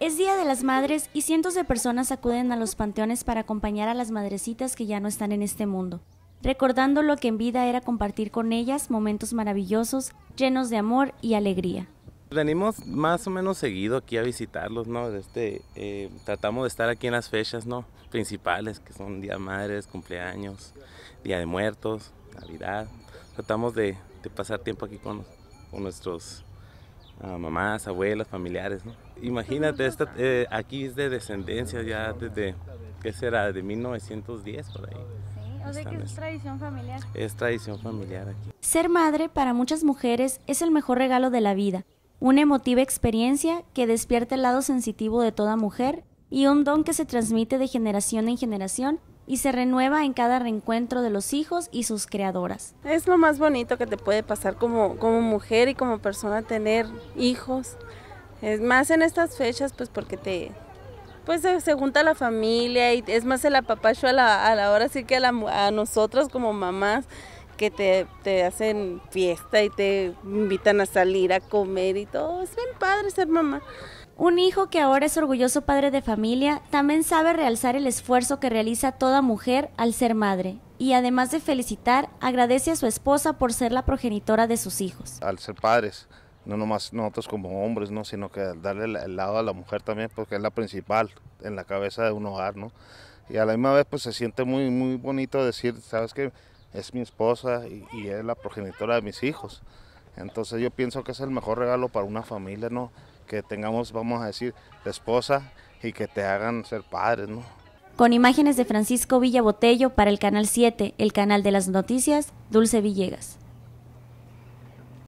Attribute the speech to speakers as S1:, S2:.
S1: Es Día de las Madres y cientos de personas acuden a los panteones para acompañar a las madrecitas que ya no están en este mundo, recordando lo que en vida era compartir con ellas momentos maravillosos, llenos de amor y alegría.
S2: Venimos más o menos seguido aquí a visitarlos, ¿no? Este, eh, tratamos de estar aquí en las fechas, ¿no? Principales, que son Día de Madres, cumpleaños, Día de Muertos, Navidad. Tratamos de, pasar tiempo aquí con nuestros a mamás, abuelas, familiares. ¿no? Imagínate, esta, eh, aquí es de descendencia ya desde, ¿qué será? De 1910 por ahí. Sí, o que
S1: es tradición familiar.
S2: Es tradición familiar aquí.
S1: Ser madre para muchas mujeres es el mejor regalo de la vida, una emotiva experiencia que despierta el lado sensitivo de toda mujer y un don que se transmite de generación en generación y se renueva en cada reencuentro de los hijos y sus creadoras.
S3: Es lo más bonito que te puede pasar como, como mujer y como persona tener hijos. Es más en estas fechas, pues porque te, pues se, junta la familia y es más el apapacho a la, a la hora, sí que a, nosotros como mamás que te, hacen fiesta y te invitan a salir a comer y todo. Es bien padre ser mamá. Un hijo que
S1: ahora es orgulloso padre de familia también sabe realzar el esfuerzo que realiza toda mujer al ser madre y además de felicitar, agradece a su esposa por ser la progenitora de sus
S4: hijos. Al ser padres, no nomás nosotros como hombres, ¿no? sino que darle el lado a la mujer también porque es la principal en la cabeza de un hogar, Y a la misma vez pues se siente muy muy bonito decir, sabes que es mi esposa y, es la progenitora de mis hijos. Entonces yo pienso que es el mejor regalo para una familia, ¿no? Que tengamos, vamos a decir, esposa y que te hagan ser padres, ¿no?
S1: Con imágenes de Francisco Villa Botello para el Canal 7, el canal de las noticias, Dulce Villegas.